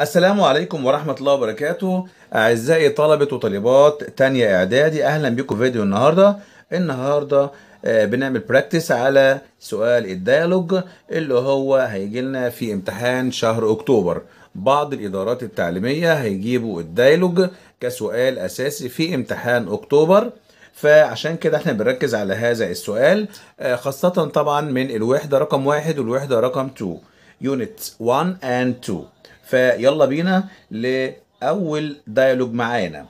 السلام عليكم ورحمة الله وبركاته أعزائي طلبة وطالبات تانية إعدادي أهلا بكم فيديو النهاردة النهاردة آه، بنعمل براكتس على سؤال الديالوج اللي هو هيجي لنا في امتحان شهر أكتوبر بعض الإدارات التعليمية هيجيبوا الديالوج كسؤال أساسي في امتحان أكتوبر فعشان كده احنا بنركز على هذا السؤال آه، خاصة طبعا من الوحدة رقم واحد والوحدة رقم 2 units 1 and 2 فيلا بينا لأول ديالوج معانا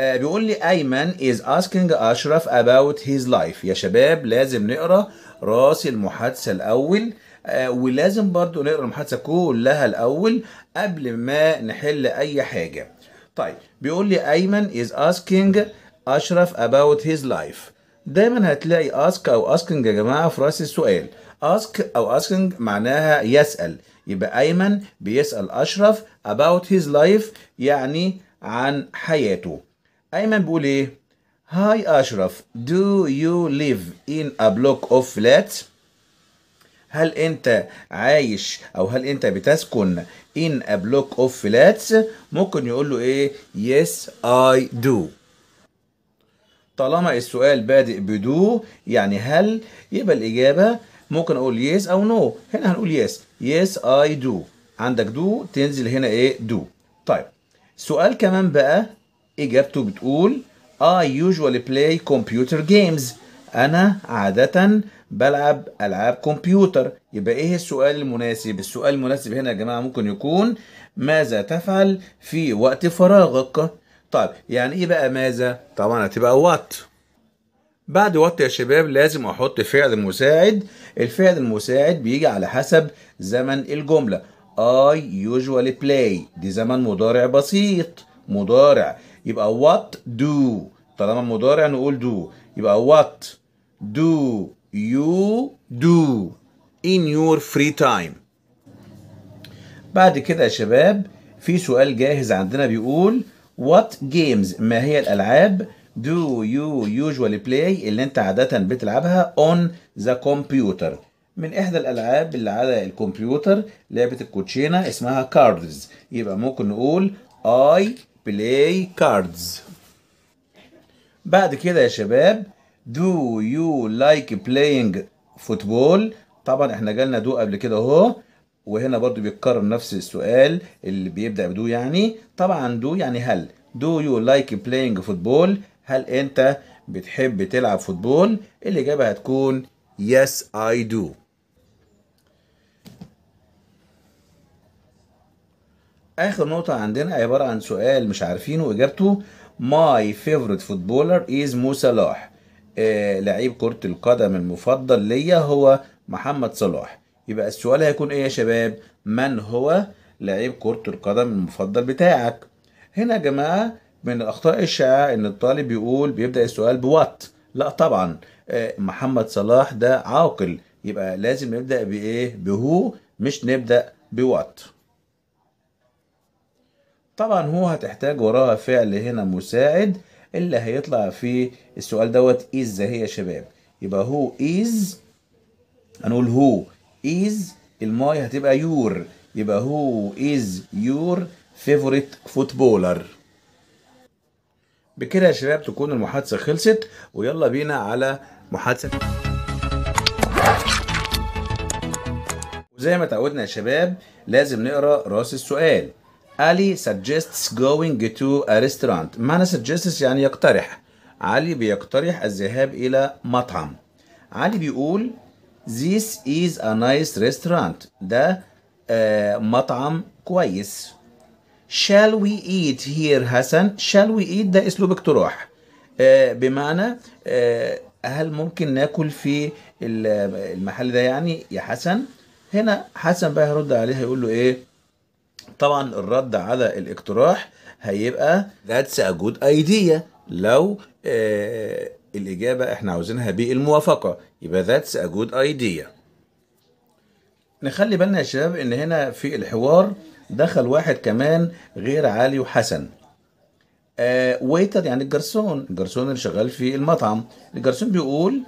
آه، بيقول لي ايمن is asking اشرف about his life يا شباب لازم نقرا راس المحادثه الاول آه، ولازم برضو نقرا المحادثه كلها الاول قبل ما نحل اي حاجه طيب بيقول لي ايمن is asking اشرف about his life دايما هتلاقي اسك او اسكنج يا جماعه في راس السؤال اسك او اسكنج معناها يسال يبقى ايمن بيسال اشرف about his life يعني عن حياته ايمن بيقول ايه هاي اشرف do you live in a block of flats هل انت عايش او هل انت بتسكن in a block of flats ممكن يقول له ايه yes I do طالما السؤال بادئ بدو يعني هل يبقى الإجابة ممكن أقول يس أو نو هنا هنقول يس يس أي دو عندك دو تنزل هنا إيه دو طيب سؤال كمان بقى إجابته بتقول I usually play computer games أنا عادة بلعب ألعاب كمبيوتر يبقى إيه السؤال المناسب؟ السؤال المناسب هنا يا جماعة ممكن يكون ماذا تفعل في وقت فراغك؟ طيب يعني ايه بقى ماذا طبعا هتبقى وات بعد وات يا شباب لازم احط فعل مساعد الفعل المساعد بيجي على حسب زمن الجمله I usually play دي زمن مضارع بسيط مضارع يبقى what do طالما مضارع نقول do يبقى what do you do in your free time بعد كده يا شباب في سؤال جاهز عندنا بيقول What games ما هي الألعاب do you usually play اللي أنت عادة بتلعبها on the computer من إحدى الألعاب اللي على الكمبيوتر لعبة الكوتشينة اسمها cards يبقى ممكن نقول I play cards بعد كده يا شباب do you like playing football طبعا احنا جالنا دو قبل كده اهو وهنا برضو بيتكرر نفس السؤال اللي بيبدأ بدو يعني طبعا دو يعني هل دو يو لايك بلاينج فوتبول هل انت بتحب تلعب فوتبول الإجابة هتكون yes I do آخر نقطة عندنا عبارة عن سؤال مش عارفينه وإجابته my favorite footballer is مو صلاح آه لعيب كرة القدم المفضل ليا هو محمد صلاح يبقى السؤال هيكون ايه يا شباب من هو لعيب كرة القدم المفضل بتاعك هنا يا جماعة من الأخطاء الشائعة إن الطالب بيقول بيبدأ السؤال بوات لا طبعا آه، محمد صلاح ده عاقل يبقى لازم نبدأ بإيه بهو مش نبدأ بوات طبعا هو هتحتاج وراها فعل هنا مساعد اللي هيطلع فيه السؤال دوت إز هي يا شباب يبقى هو إز هنقول هو از الماي هتبقى يور يبقى هو از يور فيفوريت فوتبولر بكده يا شباب تكون المحادثه خلصت ويلا بينا على محادثه وزي ما تعودنا يا شباب لازم نقرا راس السؤال علي suggests going to a restaurant معنى suggests يعني يقترح علي بيقترح الذهاب إلى مطعم علي بيقول This is a nice restaurant. ده uh, مطعم كويس. Shall we eat here حسن؟ Shall we eat ده اسلوب اقتراح. Uh, بمعنى uh, هل ممكن ناكل في المحل ده يعني يا حسن؟ هنا حسن بقى هيرد عليه هيقول له ايه؟ طبعا الرد على الاقتراح هيبقى that's a good idea لو الإجابة إحنا عاوزينها بالموافقة يبقى ذاتس ا جود ايديا نخلي بالنا يا شباب ان هنا في الحوار دخل واحد كمان غير علي وحسن آه ويتر يعني الجرسون الجرسون اللي شغال في المطعم الجرسون بيقول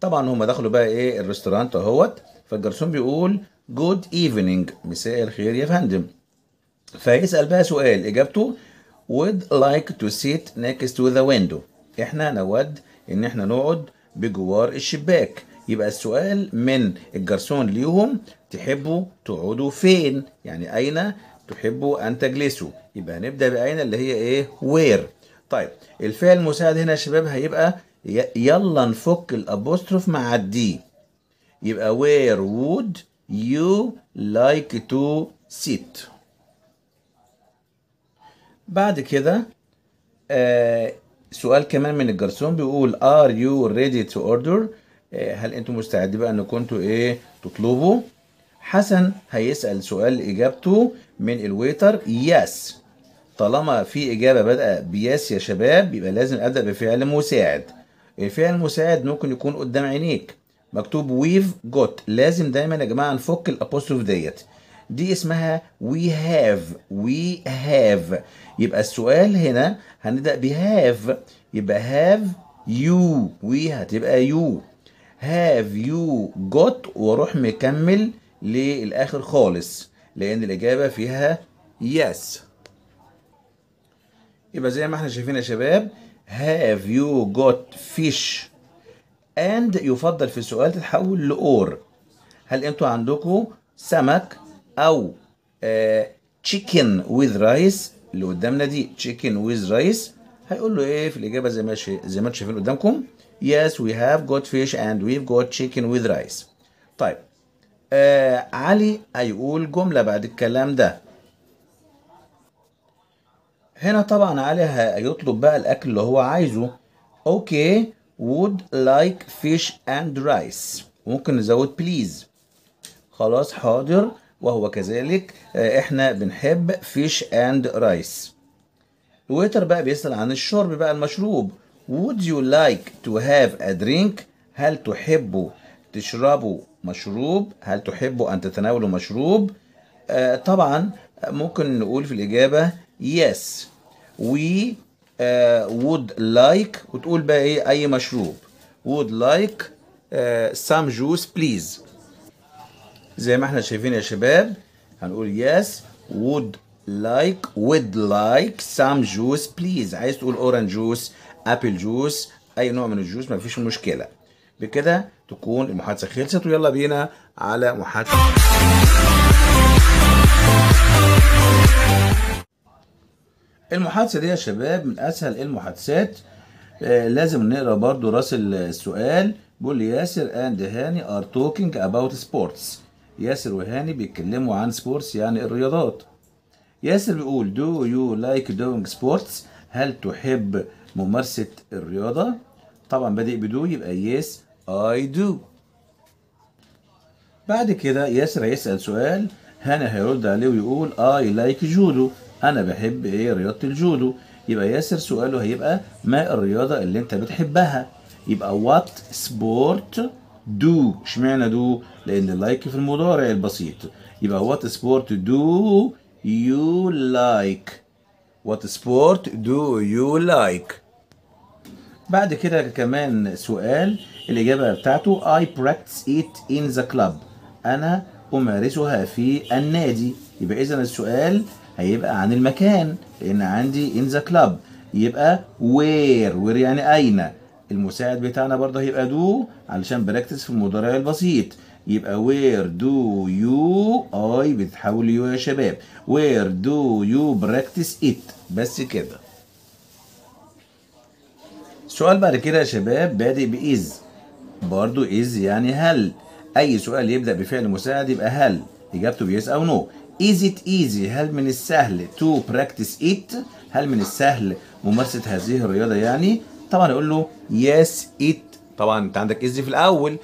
طبعا هم دخلوا بقى ايه الريستورانت اهوت فالجرسون بيقول جود ايفنينج مساء الخير يا فندم فيسال بقى سؤال اجابته would like to sit next to the window احنا نود ان احنا نقعد بجوار الشباك يبقى السؤال من الجرسون ليهم تحبوا تقعدوا فين يعني أين تحبوا أن تجلسوا يبقى هنبدأ بأين اللي هي إيه وير طيب الفعل المساعد هنا يا شباب هيبقى يلا نفك الأبوستروف مع الدي يبقى وير would you like to sit بعد كده آه سؤال كمان من الجرسون بيقول ار يو ريدي تو اوردر هل انتم مستعدين بقى ان كنتوا ايه تطلبوا حسن هيسال سؤال اجابته من الويتر يس طالما في اجابه بادئه بيس يا شباب يبقى لازم ابدا بفعل مساعد الفعل المساعد ممكن يكون قدام عينيك مكتوب ويف جوت لازم دايما يا جماعه نفك الابوستروف ديت دي اسمها وي هاف وي هاف يبقى السؤال هنا هنبدأ ب have يبقى هاف يو وي هتبقى يو هاف يو جوت واروح مكمل للاخر خالص لان الاجابه فيها يس yes. يبقى زي ما احنا شايفين يا شباب هاف يو جوت فيش اند يفضل في السؤال تتحول لأور هل انتوا عندكم سمك او تشيكن ويز رايس اللي قدامنا دي تشيكن ويز رايس هيقول له ايه في الاجابه زي ما زي ما انتم شايفين قدامكم يس وي هاف جوت فيش اند ويف جوت تشيكن ويز رايس طيب آه علي هيقول جمله بعد الكلام ده هنا طبعا علي هيطلب بقى الاكل اللي هو عايزه اوكي would like fish and rice ممكن نزود please خلاص حاضر وهو كذلك آه، احنا بنحب فيش اند رايس الويتر بقى بيسأل عن الشرب بقى المشروب would you like to have a drink هل تحبوا تشربوا مشروب هل تحبوا أن تتناولوا مشروب آه طبعا ممكن نقول في الإجابة yes we آه would like وتقول بقى إيه أي مشروب would like آه some juice please زي ما احنا شايفين يا شباب هنقول يس وود لايك وود لايك سام جوس بليز عايز تقول اورنج جوس ابل جوس اي نوع من الجوس مفيش مشكله بكده تكون المحادثه خلصت ويلا بينا على محادثه المحادثه دي يا شباب من اسهل المحادثات آه لازم نقرا برضو راس السؤال بيقول لي ياسر اند هاني ار توكينج اباوت سبورتس ياسر وهاني بيتكلموا عن سبورتس يعني الرياضات ياسر بيقول دو يو لايك دوينج سبورتس هل تحب ممارسة الرياضة طبعا بادئ بدو يبقى يس اي دو بعد كده ياسر هيسأل سؤال هاني هيرد عليه ويقول اي لايك جودو انا بحب ايه رياضة الجودو يبقى ياسر سؤاله هيبقى ما الرياضة اللي انت بتحبها يبقى وات سبورت دو اشمعنى دو لان اللايك في المضارع البسيط يبقى وات سبورت دو يو لايك وات سبورت دو يو لايك بعد كده كمان سؤال الاجابه بتاعته اي براكتس ات ان ذا كلاب انا امارسها في النادي يبقى اذا السؤال هيبقى عن المكان لان عندي ان ذا كلاب يبقى وير وير يعني اين المساعد بتاعنا برضه هيبقى دو علشان براكتس في المضارع البسيط يبقى وير دو يو اي بتحول يو يا شباب وير دو يو براكتس ات بس كده سؤال بعد كده يا شباب بادئ بإز برضو إز يعني هل أي سؤال يبدأ بفعل مساعد يبقى هل إجابته بيس أو نو Is it easy هل من السهل to practice it هل من السهل ممارسة هذه الرياضة يعني طبعا أقول له yes it طبعا انت عندك از في الاول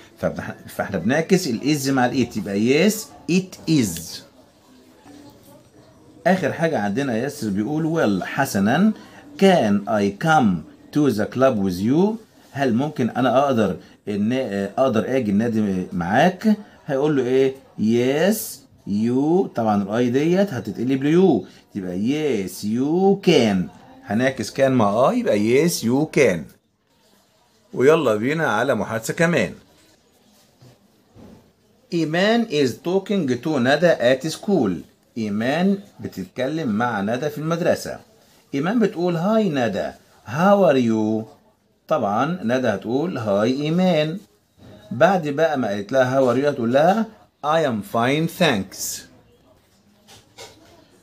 فاحنا بنعكس الاز مع الايت يبقى يس ات از اخر حاجه عندنا ياسر بيقول ويل well, حسنا كان اي كام تو ذا كلاب ويز يو هل ممكن انا اقدر ان اقدر اجي النادي معاك هيقول له ايه يس يو طبعا الاي ديت هتتقلب ليو تبقى يس يو كان هنعكس كان مع اي يبقى يس يو كان ويلا بينا على محادثة كمان إيمان is talking to ندى at school إيمان بتتكلم مع ندى في المدرسة إيمان بتقول هاي ندى how are you طبعا ندى هتقول هاي إيمان بعد بقى ما قالت لها how are you هتقول لها I am fine thanks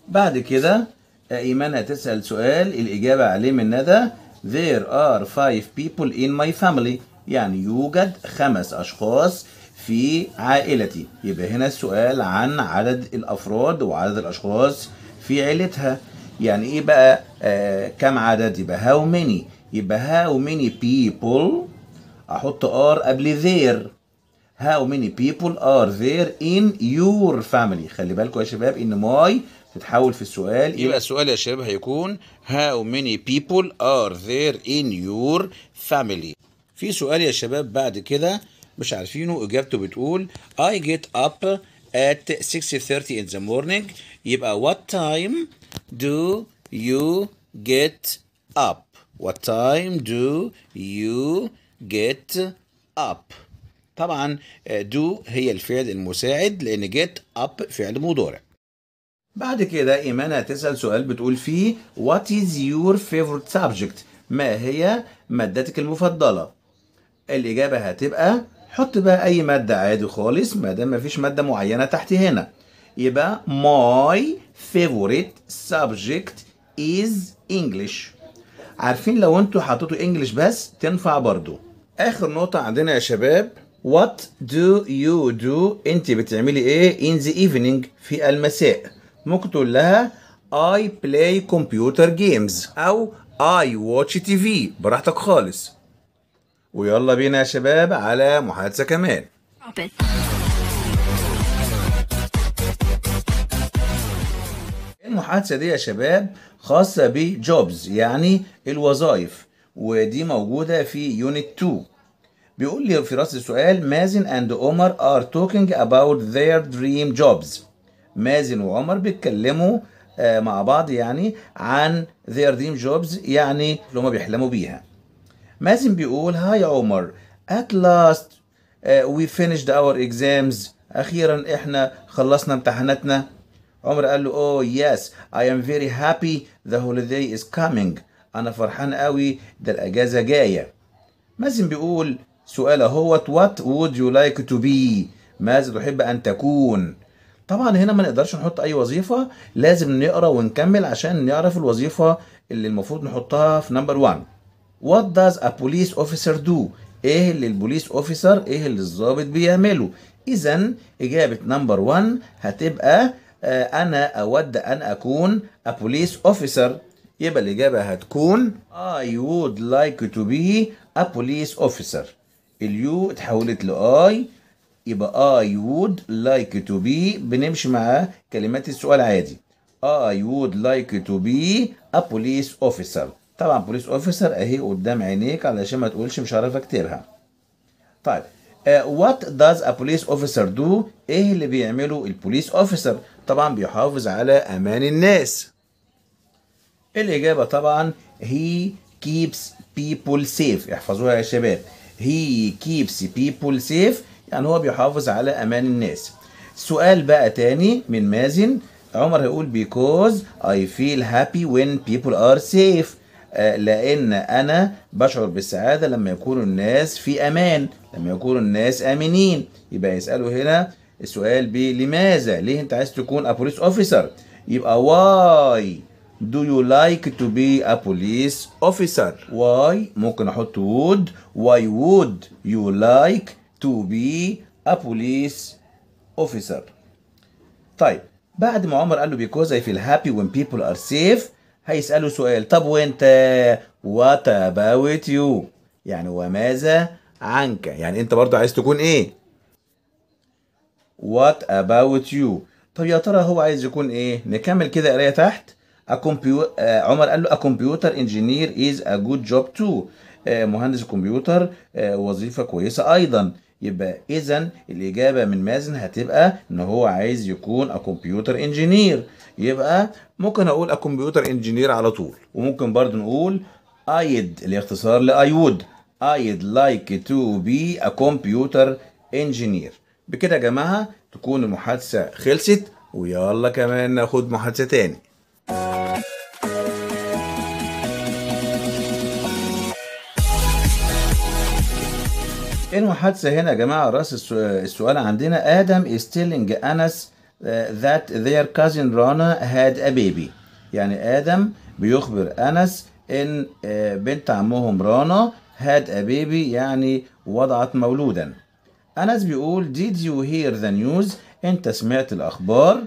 بعد كده إيمان هتسأل سؤال الإجابة عليه من ندى There are five people in my family يعني يوجد خمس أشخاص في عائلتي يبقى هنا السؤال عن عدد الأفراد وعدد الأشخاص في عيلتها يعني إيه بقى آه كم عدد يبقى how many يبقى how many people أحط R قبل there how many people are there in your family خلي بالكوا يا شباب إن my تتحول في السؤال يبقى السؤال يا شباب هيكون how many people are there in your family في سؤال يا شباب بعد كده مش عارفينه اجابته بتقول I get up at 6:30 in the morning يبقى what time do you get up what time do you get up طبعا آه، do هي الفعل المساعد لان get up فعل مضارع بعد كده إيمان هتسأل سؤال بتقول فيه What is your favorite subject؟ ما هي مادتك المفضلة؟ الإجابة هتبقى حط بقى أي مادة عادي خالص ما دام مفيش مادة معينة تحت هنا يبقى my favorite subject is English عارفين لو انتوا حطيتوا انجلش بس تنفع برضو اخر نقطة عندنا يا شباب what do you do انت بتعملي ايه in the evening في المساء ممكن تقول لها I play computer games أو I watch TV براحتك خالص ويلا بينا يا شباب على محادثة كمان المحادثة دي يا شباب خاصة بجوبز يعني الوظائف ودي موجودة في يونت 2 بيقول لي في راس السؤال مازن اند عمر ار توكينج اباوت ذير دريم جوبز مازن وعمر بيتكلموا آه، مع بعض يعني عن their dream jobs يعني اللي هما بيحلموا بيها مازن بيقول هاي عمر at last آه، we finished our exams اخيرا احنا خلصنا امتحاناتنا عمر قال له اوه يس اي ام فيري هابي ذا هوليداي از كامينج انا فرحان قوي ده الاجازه جايه مازن بيقول سؤال اهوت وات وود يو لايك تو بي ماذا تحب ان تكون طبعا هنا ما نقدرش نحط اي وظيفه لازم نقرا ونكمل عشان نعرف الوظيفه اللي المفروض نحطها في نمبر 1 وات does a police officer do ايه اللي البوليس اوفيسر ايه اللي الضابط بيعمله اذا اجابه نمبر 1 هتبقى آه انا اود ان اكون a police officer يبقى الاجابه هتكون I would like to be a police officer اليو اتحولت لاي يبقى I would like to be بنمشي مع كلمات السؤال عادي I would like to be a police officer طبعا بوليس اوفيسر اهي قدام عينيك علشان ما تقولش مش عارف اكتبها طيب آه، What does a police officer do ايه اللي بيعمله البوليس اوفيسر طبعا بيحافظ على امان الناس الاجابه طبعا هي keeps people safe احفظوها يا شباب he keeps people safe يعني هو بيحافظ على امان الناس سؤال بقى تاني من مازن عمر هيقول because I feel happy when people are safe آه، لان انا بشعر بالسعاده لما يكون الناس في امان لما يكون الناس امنين يبقى يسالوا هنا السؤال ب لماذا ليه انت عايز تكون police اوفيسر يبقى why do you like to be a police officer why ممكن احط would why would you like to be a police officer طيب بعد ما عمر قال له because I feel happy when people are safe هيسأله سؤال طب وانت what about you يعني وماذا عنك يعني انت برضو عايز تكون ايه what about you طب يا ترى هو عايز يكون ايه نكمل كده قرايه تحت a computer آه، عمر قال له a computer engineer is a good job too آه، مهندس الكمبيوتر آه، وظيفه كويسه ايضا يبقى اذا الاجابه من مازن هتبقى ان هو عايز يكون ا كمبيوتر انجينير يبقى ممكن اقول ا كمبيوتر انجينير على طول وممكن برضو نقول ايد الاختصار لايود ايد لايك تو بي ا كمبيوتر انجينير بكده يا جماعه تكون المحادثه خلصت ويلا كمان ناخد محادثه تاني المحادثه هنا يا جماعه راس السؤال عندنا ادم is telling انس ذات that their cousin رانا had a baby يعني ادم بيخبر انس ان uh, بنت عمهم رانا had a baby يعني وضعت مولودا انس بيقول did you hear the news انت سمعت الاخبار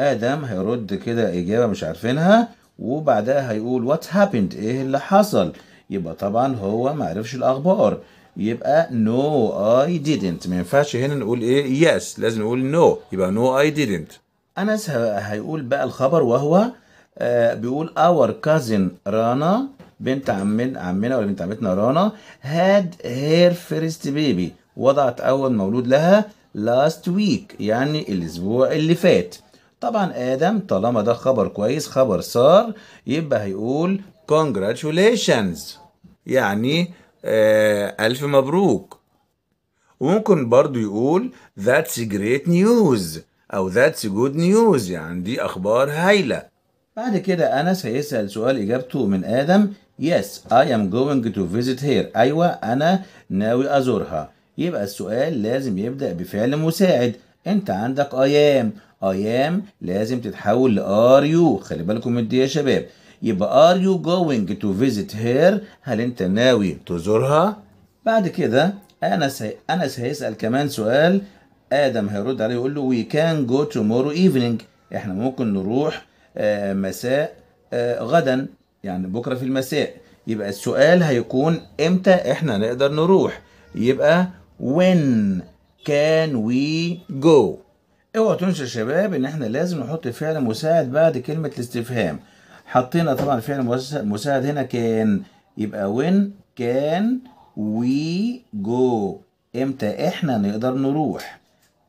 ادم هيرد كده اجابه مش عارفينها وبعدها هيقول what happened ايه اللي حصل يبقى طبعا هو ما عرفش الاخبار يبقى نو اي ديدنت ما ينفعش هنا نقول ايه يس yes. لازم نقول نو no. يبقى نو اي ديدنت انس هيقول بقى الخبر وهو آه بيقول اور كازن رانا بنت عمنا عمنا ولا بنت عمتنا رانا هاد هير فيرست بيبي وضعت اول مولود لها لاست ويك يعني الاسبوع اللي فات طبعا ادم طالما ده خبر كويس خبر صار يبقى هيقول congratulations يعني آه، ألف مبروك وممكن برضو يقول that's great news أو that's good news يعني دي أخبار هايلة بعد كده أنس هيسأل سؤال إجابته من آدم Yes, I am going to visit here. أيوة أنا ناوي أزورها. يبقى السؤال لازم يبدأ بفعل مساعد. أنت عندك I am. I am لازم تتحول ل are you. خلي بالكم من دي يا شباب. يبقى are you going to visit her هل انت ناوي تزورها بعد كده انس انس هيسال كمان سؤال ادم هيرد عليه ويقول له we can go tomorrow evening احنا ممكن نروح آه، مساء آه، غدا يعني بكره في المساء يبقى السؤال هيكون امتى احنا نقدر نروح يبقى when can we go اوعوا تنسوا يا شباب ان احنا لازم نحط فعل مساعد بعد كلمه الاستفهام حطينا طبعا الفعل المساعد هنا كان يبقى وين كان وي جو امتى احنا نقدر نروح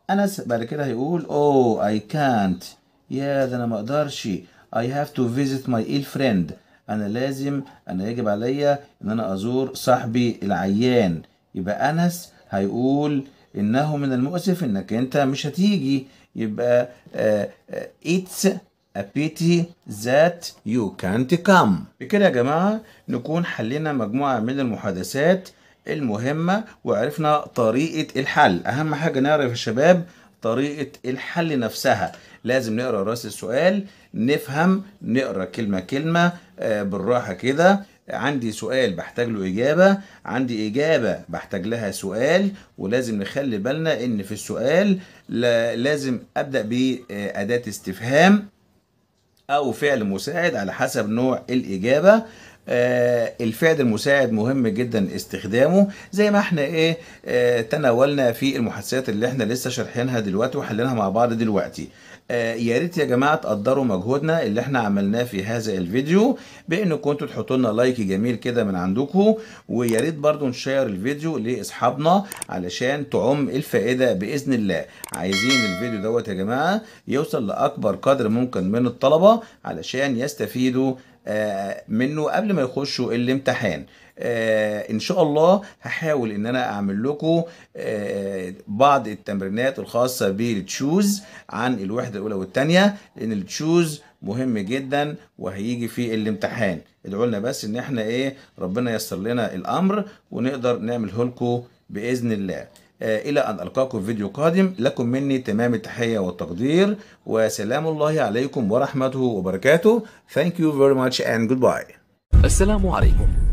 انس بعد كده هيقول اوه اي كانت يا ده انا ما اقدرش اي هاف تو فيزيت ماي ايل فريند انا لازم انا يجب عليا ان انا ازور صاحبي العيان يبقى انس هيقول انه من المؤسف انك انت مش هتيجي يبقى اتس آه، آه، ابيتي ذات يو كانت كام بكده يا جماعه نكون حلينا مجموعه من المحادثات المهمه وعرفنا طريقه الحل اهم حاجه نعرف يا شباب طريقه الحل نفسها لازم نقرا راس السؤال نفهم نقرا كلمه كلمه آه، بالراحه كده عندي سؤال بحتاج له إجابة عندي إجابة بحتاج لها سؤال ولازم نخلي بالنا إن في السؤال لازم أبدأ بأداة استفهام أو فعل مساعد على حسب نوع الإجابة آه الفعل المساعد مهم جدا استخدامه زي ما احنا ايه آه تناولنا في المحادثات اللي احنا لسه شارحينها دلوقتي وحلينها مع بعض دلوقتي آه، يا ريت يا جماعه تقدروا مجهودنا اللي احنا عملناه في هذا الفيديو بان كنتوا تحطوا لنا لايك جميل كده من عندكم ويا ريت برده نشير الفيديو لاصحابنا علشان تعم الفائده باذن الله عايزين الفيديو دوت يا جماعه يوصل لاكبر قدر ممكن من الطلبه علشان يستفيدوا آه، منه قبل ما يخشوا الامتحان آه، ان شاء الله هحاول ان انا اعمل لكم آه، بعض التمرينات الخاصه بالتشوز عن الوحده الاولى والثانيه لان التشوز مهم جدا وهيجي في الامتحان ادعوا لنا بس ان احنا ايه ربنا ييسر لنا الامر ونقدر نعمله لكم باذن الله آه، الى ان القاكم في فيديو قادم لكم مني تمام التحيه والتقدير وسلام الله عليكم ورحمته وبركاته thank you very much and goodbye السلام عليكم